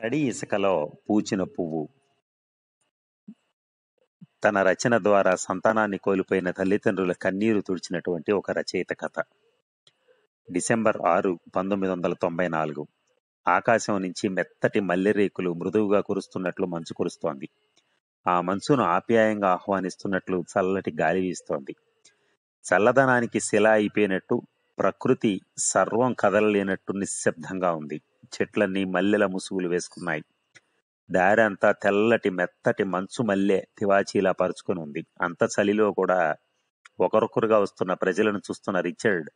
తడి ఇసుకలో పూచిన పువ్వు తన రచన ద్వారా సంతానాన్ని కోల్పోయిన తల్లిదండ్రుల కన్నీరు తుడిచినటువంటి ఒక రచయిత కథ డిసెంబర్ ఆరు పంతొమ్మిది వందల తొంభై నాలుగు ఆకాశం నుంచి మెత్తటి మల్లెరేకులు మృదువుగా కురుస్తున్నట్లు మంచు కురుస్తోంది ఆ మంచును ఆప్యాయంగా ఆహ్వానిస్తున్నట్లు చల్లటి గాలి వీస్తోంది చల్లదనానికి శిలా అయిపోయినట్టు ప్రకృతి సర్వం కదలలేనట్టు నిశ్శబ్దంగా ఉంది చెట్లన్నీ మల్లెల ముసుగులు వేసుకున్నాయి దారి అంతా తెల్లటి మెత్తటి మంచు మల్లె తివాచీలా పరుచుకొని ఉంది అంత చలిలో కూడా ఒకరొకరుగా వస్తున్న ప్రజలను చూస్తున్న రిచర్డ్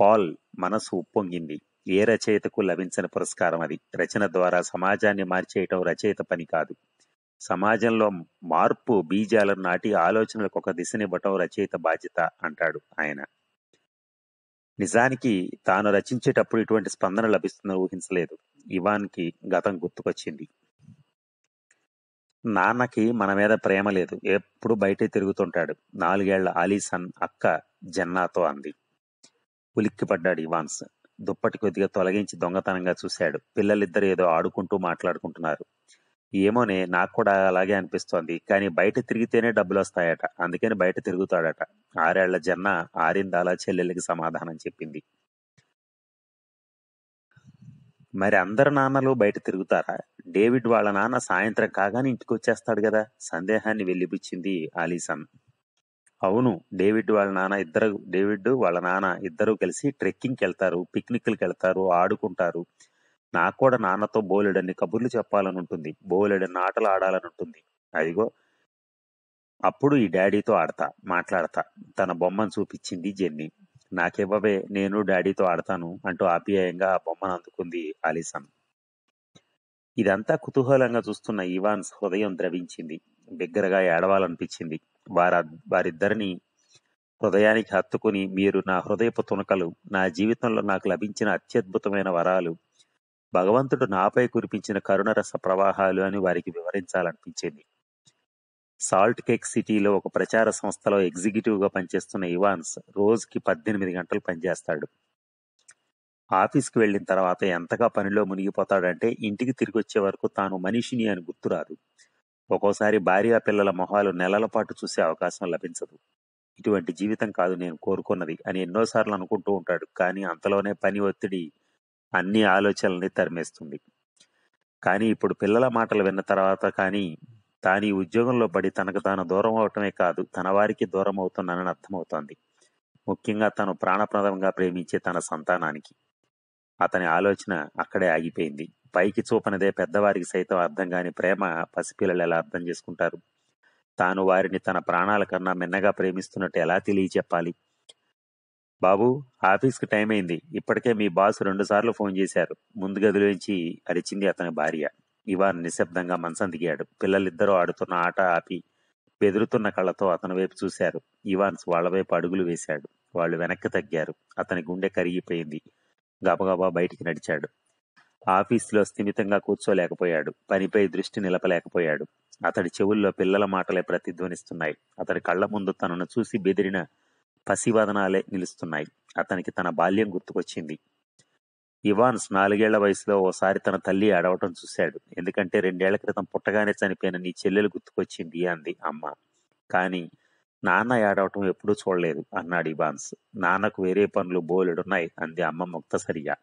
పాల్ మనసు ఉప్పొంగింది ఏ రచయితకు లభించిన పురస్కారం అది రచన ద్వారా సమాజాన్ని మార్చేయటం రచయిత పని కాదు సమాజంలో మార్పు బీజాలను నాటి ఆలోచనలకు ఒక దిశనివ్వటం రచయిత బాధ్యత అంటాడు ఆయన నిజానికి తాను రచించేటప్పుడు ఇటువంటి స్పందన లభిస్తుందని ఊహించలేదు ఇవాన్కి గతం గుర్తుకొచ్చింది నాన్నకి మన మీద ప్రేమ లేదు ఎప్పుడు బయటే తిరుగుతుంటాడు నాలుగేళ్ల ఆలీసన్ అక్క జన్నాతో అంది ఉలిక్కిపడ్డాడు ఇవాన్స్ దుప్పటి కొద్దిగా తొలగించి దొంగతనంగా చూశాడు పిల్లలిద్దరు ఏదో ఆడుకుంటూ మాట్లాడుకుంటున్నారు ఏమోనే నాకు కూడా అలాగే అనిపిస్తోంది కానీ బయట తిరిగితేనే డబ్బులు వస్తాయట అందుకని బయట తిరుగుతాడట ఆరేళ్ల జన్న ఆరిందాల చెల్లెళ్ళకి సమాధానం చెప్పింది మరి అందరు నాన్నలు బయట తిరుగుతారా డేవిడ్ వాళ్ళ నాన్న సాయంత్రం కాగానే ఇంటికి వచ్చేస్తాడు కదా సందేహాన్ని వెళ్ళిపుచ్చింది ఆలీసన్ అవును డేవిడ్ వాళ్ళ నాన్న ఇద్దరు డేవిడ్ వాళ్ళ నాన్న ఇద్దరు కలిసి ట్రెక్కింగ్కి వెళ్తారు పిక్నిక్లకి వెళ్తారు ఆడుకుంటారు నాకు కూడా నాన్నతో బోలెడన్ని కబుర్లు చెప్పాలని ఉంటుంది బోలెడన్ని ఆటలు ఆడాలని ఉంటుంది అదిగో అప్పుడు ఈ డాడీతో ఆడతా మాట్లాడతా తన బొమ్మను చూపించింది జెన్నీ నాకేబాబే నేను డాడీతో ఆడతాను అంటూ ఆప్యాయంగా ఆ బొమ్మను అందుకుంది అలీసన్ ఇదంతా కుతూహలంగా చూస్తున్న ఇవాన్స్ హృదయం ద్రవించింది బిగ్గరగా ఏడవాలనిపించింది వార వారిద్దరిని హృదయానికి హత్తుకుని మీరు నా హృదయపు తునకలు నా జీవితంలో నాకు లభించిన అత్యద్భుతమైన వరాలు భగవంతుడు నాపై కురిపించిన కరుణరస ప్రవాహాలు అని వారికి వివరించాలనిపించింది సాల్ట్ కేక్ సిటీలో ఒక ప్రచార సంస్థలో ఎగ్జిక్యూటివ్గా పనిచేస్తున్న ఇవాన్స్ రోజుకి పద్దెనిమిది గంటలు పనిచేస్తాడు ఆఫీస్కి వెళ్ళిన తర్వాత ఎంతగా పనిలో మునిగిపోతాడంటే ఇంటికి తిరిగి వచ్చే వరకు తాను మనిషిని అని గుర్తురాదు ఒక్కోసారి భార్య పిల్లల మొహాలు నెలల పాటు చూసే అవకాశం లభించదు ఇటువంటి జీవితం కాదు నేను కోరుకున్నది అని ఎన్నోసార్లు అనుకుంటూ ఉంటాడు కానీ అంతలోనే పని ఒత్తిడి అన్ని ఆలోచనల్ని తరిమేస్తుంది కానీ ఇప్పుడు పిల్లల మాటలు విన్న తర్వాత కానీ తాను ఈ ఉద్యోగంలో పడి తనకు తాను దూరం అవటమే కాదు తన వారికి దూరం అవుతున్నానని అర్థమవుతోంది ముఖ్యంగా తను ప్రాణప్రదంగా ప్రేమించే తన సంతానానికి అతని ఆలోచన అక్కడే ఆగిపోయింది పైకి చూపనదే పెద్దవారికి సైతం అర్థం కాని ప్రేమ పసిపిల్లలు ఎలా అర్థం చేసుకుంటారు తాను వారిని తన ప్రాణాల కన్నా మిన్నగా ప్రేమిస్తున్నట్టు ఎలా తెలియచెప్పాలి బాబు ఆఫీస్కి టైం అయింది ఇప్పటికే మీ బాస్ రెండుసార్లు ఫోన్ చేశారు ముందు గదిలోంచి అరిచింది అతని భార్య ఇవాన్ నిశ్శబ్దంగా మనసం దిగాడు పిల్లలిద్దరూ ఆడుతున్న ఆట ఆపి బెదురుతున్న కళ్ళతో అతని వైపు చూశారు ఇవాన్స్ వాళ్ల వైపు అడుగులు వేశాడు వాళ్ళు వెనక్కి తగ్గారు అతని గుండె కరిగిపోయింది గబగబా బయటికి నడిచాడు ఆఫీస్లో స్థిమితంగా కూర్చోలేకపోయాడు పనిపై దృష్టి నిలపలేకపోయాడు అతడి చెవుల్లో పిల్లల మాటలే ప్రతిధ్వనిస్తున్నాయి అతడి కళ్ళ ముందు తనను చూసి బెదిరిన పసివదనాలే నిలుస్తున్నాయి అతనికి తన బాల్యం గుర్తుకొచ్చింది ఇవాన్స్ నాలుగేళ్ల వయసులో ఓసారి తన తల్లి అడవటం చూశాడు ఎందుకంటే రెండేళ్ల క్రితం పుట్టగానే చనిపోయిన నీ చెల్లెలు గుర్తుకొచ్చింది అంది అమ్మ కానీ నాన్న ఏడవటం ఎప్పుడూ చూడలేదు అన్నాడు ఇవాన్స్ నాన్నకు వేరే పనులు బోలెడున్నాయి అంది అమ్మ ముక్తసరిగా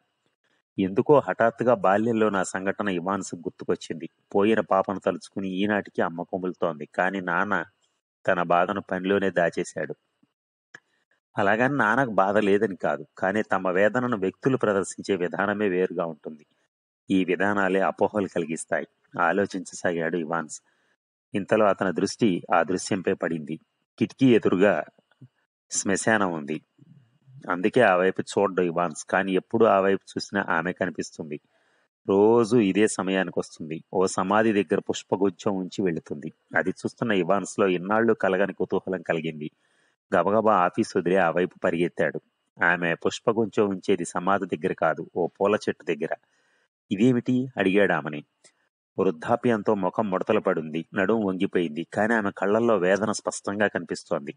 ఎందుకో హఠాత్తుగా బాల్యంలో నా సంఘటన ఇవాన్స్ గుర్తుకొచ్చింది పోయిన పాపను తలుచుకుని ఈనాటికి అమ్మ కొమ్ములుతోంది కానీ నాన్న తన బాధను పనిలోనే దాచేశాడు అలాగని నాన్నకు బాధ లేదని కాదు కానీ తమ వేదనను వ్యక్తులు ప్రదర్శించే విధానమే వేరుగా ఉంటుంది ఈ విధానాలే అపోహలు కలిగిస్తాయి ఆలోచించసాగాడు ఇవాన్స్ ఇంతలో అతని దృష్టి ఆ దృశ్యంపై పడింది కిటికీ ఎదురుగా శ్మశానం ఉంది అందుకే ఆ వైపు చూడ్డు ఇవాన్స్ కానీ ఎప్పుడు ఆ వైపు చూసినా ఆమె కనిపిస్తుంది రోజు ఇదే సమయానికి వస్తుంది ఓ సమాధి దగ్గర పుష్పగుచ్చం ఉంచి వెళుతుంది అది చూస్తున్న ఇవాన్స్లో ఇన్నాళ్ళు కలగని కుతూహలం కలిగింది గబగబా ఆఫీస్ వదిలే ఆ వైపు పరిగెత్తాడు ఆమె పుష్పగుంచం ఉంచేది సమాధి దగ్గర కాదు ఓ పూల చెట్టు దగ్గర ఇదేమిటి అడిగాడామని వృద్ధాప్యంతో ముఖం ముడతలు పడింది నడుం వంగిపోయింది కానీ ఆమె కళ్ళల్లో వేదన స్పష్టంగా కనిపిస్తోంది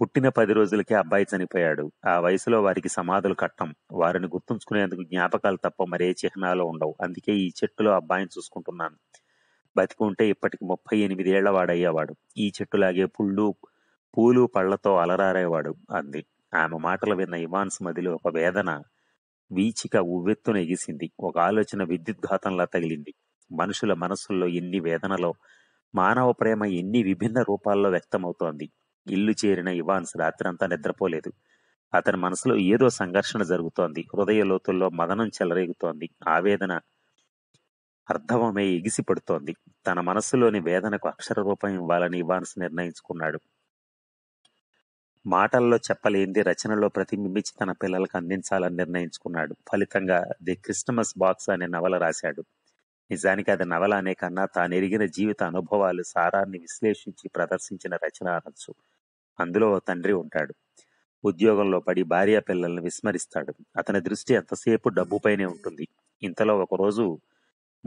పుట్టిన పది రోజులకే అబ్బాయి చనిపోయాడు ఆ వయసులో వారికి సమాధులు కట్టం వారిని గుర్తుంచుకునేందుకు జ్ఞాపకాలు తప్ప మరే చిహ్నాలు ఉండవు అందుకే ఈ చెట్టులో అబ్బాయిని చూసుకుంటున్నాను బతికుంటే ఇప్పటికి ముప్పై ఎనిమిది ఏళ్ల వాడయ్యేవాడు ఈ చెట్టులాగే పుళ్ళు పూలు పళ్లతో అలరారేవాడు అంది ఆమె మాటలు విన్న ఇమాన్స్ మదిలో ఒక వేదన వీచిక ఉవ్వెత్తున ఎగిసింది ఒక ఆలోచన విద్యుద్ఘాతంలా తగిలింది మనుషుల మనస్సుల్లో ఎన్ని వేదనలో మానవ ప్రేమ ఎన్ని విభిన్న రూపాల్లో వ్యక్తమవుతోంది ఇల్లు చేరిన ఇవాన్స్ రాత్రంతా నిద్రపోలేదు అతని మనసులో ఏదో సంఘర్షణ జరుగుతోంది హృదయ లోతుల్లో మదనం చెలరేగుతోంది ఆవేదన అర్ధవమే ఎగిసి పడుతోంది తన మనస్సులోని వేదనకు అక్షర రూపం ఇవ్వాలని ఇవాన్స్ నిర్ణయించుకున్నాడు మాటల్లో చెప్పలేంది రచనలో ప్రతిబింబించి తన పిల్లలకు అందించాలని నిర్ణయించుకున్నాడు ఫలితంగా ది క్రిస్టమస్ బాక్స్ అనే నవల రాశాడు నిజానికి అది నవల అనే కన్నా తాను ఎరిగిన జీవిత అనుభవాలు సారాన్ని విశ్లేషించి ప్రదర్శించిన రచన అనొచ్చు అందులో ఓ తండ్రి ఉంటాడు ఉద్యోగంలో పడి భార్య పిల్లల్ని విస్మరిస్తాడు అతని దృష్టి ఎంతసేపు డబ్బుపైనే ఉంటుంది ఇంతలో ఒకరోజు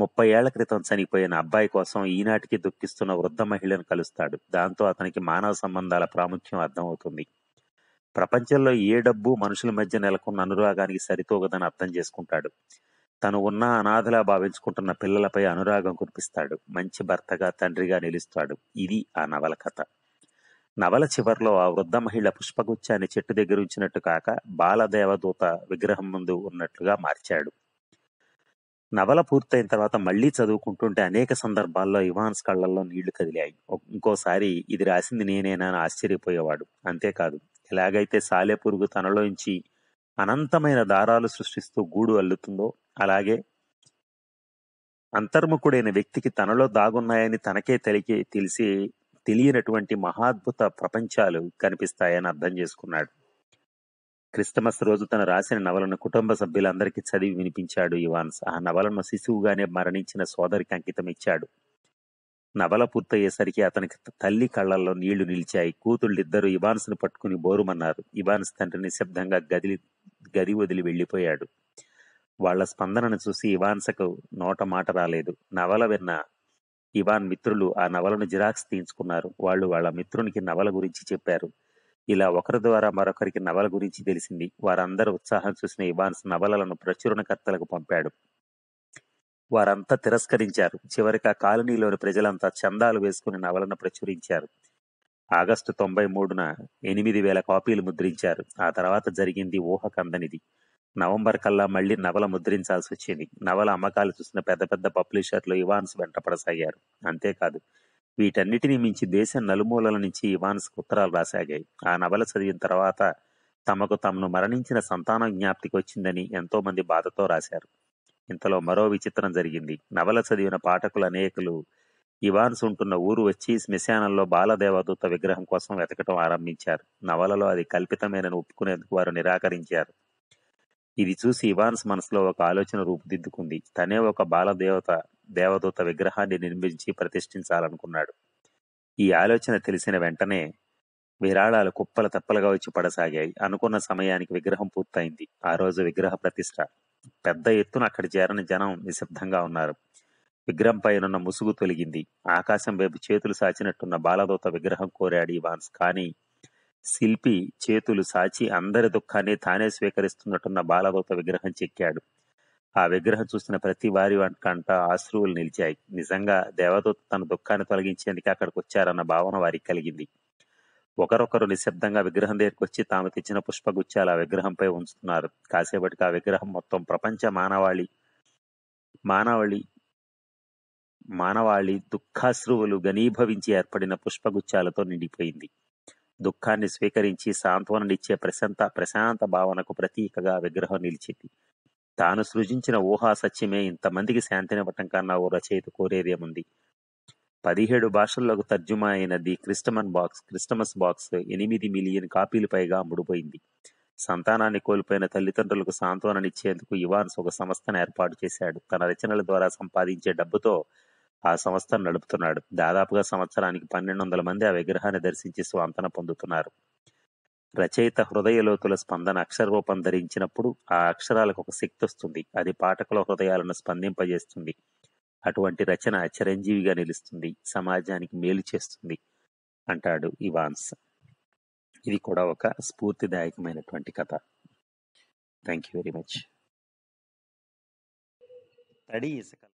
ముప్పై ఏళ్ల క్రితం చనిపోయిన అబ్బాయి కోసం ఈనాటికి దుఃఖిస్తున్న వృద్ధ మహిళను కలుస్తాడు దాంతో అతనికి మానవ సంబంధాల ప్రాముఖ్యం అర్థమవుతుంది ప్రపంచంలో ఏ డబ్బు మనుషుల మధ్య నెలకొన్న అనురాగానికి సరితూగదని అర్థం చేసుకుంటాడు తను ఉన్న అనాథలా భావించుకుంటున్న పిల్లలపై అనురాగం కురిపిస్తాడు మంచి భర్తగా తండ్రిగా నిలుస్తాడు ఇది ఆ నవల కథ నవల చివరిలో ఆ వృద్ధ మహిళ పుష్పగుచ్చాన్ని చెట్టు దగ్గర ఉంచినట్టు కాక బాలదేవదూత విగ్రహం ముందు ఉన్నట్లుగా మార్చాడు నవల పూర్తయిన తర్వాత మళ్లీ చదువుకుంటుంటే అనేక సందర్భాల్లో ఇవాన్స్ కళ్ళల్లో నీళ్లు కదిలాయి ఇంకోసారి ఇది రాసింది నేనేనా అని ఆశ్చర్యపోయేవాడు అంతేకాదు ఎలాగైతే సాలెపురుగు తనలోంచి అనంతమైన దారాలు సృష్టిస్తూ గూడు అల్లుతుందో అలాగే అంతర్ముఖుడైన వ్యక్తికి తనలో దాగున్నాయని తనకే తెలికి తెలిసి తెలియనటువంటి మహాద్భుత ప్రపంచాలు కనిపిస్తాయని అర్థం చేసుకున్నాడు క్రిస్టమస్ రోజు తను రాసిన నవలను కుటుంబ సభ్యులందరికీ చదివి వినిపించాడు ఇవాన్స్ ఆ నవలను శిశువుగానే మరణించిన సోదరికి అంకితం ఇచ్చాడు నవల పూర్తయ్యేసరికి అతనికి తల్లి కళ్లల్లో నీళ్లు నిలిచాయి కూతుళ్ళిద్దరూ ఇవాన్స్ను పట్టుకుని బోరుమన్నారు ఇవాన్స్ తండ్రి నిశ్శబ్దంగా గది గది వదిలి వెళ్ళిపోయాడు వాళ్ల స్పందనను చూసి ఇవాన్సకు నోట మాట రాలేదు నవల విన్న ఇవాన్ మిత్రులు ఆ నవలను జిరాక్స్ తీయించుకున్నారు వాళ్ళు వాళ్ళ మిత్రునికి నవల గురించి చెప్పారు ఇలా ఒకరి ద్వారా మరొకరికి నవల గురించి తెలిసింది వారందరూ ఉత్సాహం చూసిన ఇవాన్స్ నవలలను ప్రచురణకర్తలకు పంపాడు వారంతా తిరస్కరించారు చివరికి ఆ కాలనీలోని ప్రజలంతా చందాలు వేసుకుని నవలను ప్రచురించారు ఆగస్టు తొంభై మూడున ఎనిమిది వేల కాపీలు ముద్రించారు ఆ తర్వాత జరిగింది ఊహ కందనిది నవంబర్ కల్లా మళ్లీ నవల ముద్రించాల్సి వచ్చింది నవల అమ్మకాలు చూసిన పెద్ద పెద్ద పబ్లిషర్లు ఇవాన్స్ వెంటపడసాగారు అంతేకాదు వీటన్నిటిని మించి దేశం నలుమూలల నుంచి ఇవాన్స్కు ఉత్తరాలు రాసాగాయి ఆ నవల చదివిన తర్వాత తమకు తమను మరణించిన సంతానం జ్ఞాప్తికి వచ్చిందని ఎంతోమంది బాధతో రాశారు ఇంతలో మరో విచిత్రం జరిగింది నవల చదివిన పాఠకులు అనేకులు ఇవాన్స్ ఉంటున్న ఊరు వచ్చి శ్మశానంలో బాలదేవదూత విగ్రహం కోసం వెతకటం ఆరంభించారు నవలలో అది కల్పితమేనని ఒప్పుకునేందుకు వారు నిరాకరించారు ఇది చూసి ఇవాన్స్ మనసులో ఒక ఆలోచన రూపుదిద్దుకుంది తనే ఒక బాలదేవత దేవదూత విగ్రహాన్ని నిర్మించి ప్రతిష్ఠించాలనుకున్నాడు ఈ ఆలోచన తెలిసిన వెంటనే విరాళాలు కుప్పల తప్పలుగా వచ్చి పడసాగాయి అనుకున్న సమయానికి విగ్రహం పూర్తయింది ఆ రోజు విగ్రహ ప్రతిష్ట పెద్ద ఎత్తున అక్కడ చేరని జనం నిశ్శబ్దంగా ఉన్నారు విగ్రహం పైనున్న ముసుగు తొలగింది ఆకాశం వైపు చేతులు సాచినట్టున్న బాలదూత విగ్రహం కోరాడు ఇవాన్స్ కానీ శిల్పి చేతులు సాచి అందరి దుఃఖాన్ని తానే స్వీకరిస్తున్నట్టున్న బాలదూత విగ్రహం చెక్కాడు ఆ విగ్రహం చూసిన ప్రతి వారి కంట ఆశ్రువులు నిలిచాయి నిజంగా దేవతో తన దుఃఖాన్ని తొలగించేందుకు అక్కడికి వచ్చారన్న భావన వారికి కలిగింది ఒకరొకరు నిశ్శబ్దంగా విగ్రహం దగ్గరికి వచ్చి తాము తెచ్చిన పుష్పగుచ్చాలు ఆ విగ్రహంపై ఉంచుతున్నారు కాసేపటికి ఆ విగ్రహం మొత్తం ప్రపంచ మానవాళి మానవాళి మానవాళి దుఃఖాశ్రువులు గనీభవించి ఏర్పడిన పుష్పగుచ్చాలతో నిండిపోయింది దుఃఖాన్ని స్వీకరించి ఇచ్చే ప్రశాంత ప్రశాంత భావనకు ప్రతీకగా విగ్రహం నిలిచింది తాను సృజించిన ఊహా సత్యమే ఇంతమందికి శాంతినివ్వటం కన్నా ఓ రచయిత కోరేదేముంది పదిహేడు భాషల్లోకి తర్జుమా అయినది క్రిస్టమన్ బాక్స్ క్రిస్టమస్ బాక్స్ ఎనిమిది మిలియన్ కాపీలు పైగా అమ్ముడుపోయింది సంతానాన్ని కోల్పోయిన తల్లిదండ్రులకు సాంత్వననిచ్చేందుకు ఇవాన్స్ ఒక సంస్థను ఏర్పాటు చేశాడు తన రచనల ద్వారా సంపాదించే డబ్బుతో ఆ సంస్థను నడుపుతున్నాడు దాదాపుగా సంవత్సరానికి పన్నెండు వందల మంది ఆ విగ్రహాన్ని దర్శించి స్వాంతన పొందుతున్నారు రచయిత హృదయలోతుల స్పందన అక్షరరూపం ధరించినప్పుడు ఆ అక్షరాలకు ఒక శక్తి వస్తుంది అది పాఠకుల హృదయాలను స్పందింపజేస్తుంది అటువంటి రచన చిరంజీవిగా నిలుస్తుంది సమాజానికి మేలు చేస్తుంది అంటాడు ఇవాన్స్ ఇది కూడా ఒక స్ఫూర్తిదాయకమైనటువంటి కథ థ్యాంక్ యూ వెరీ మచ్ తడి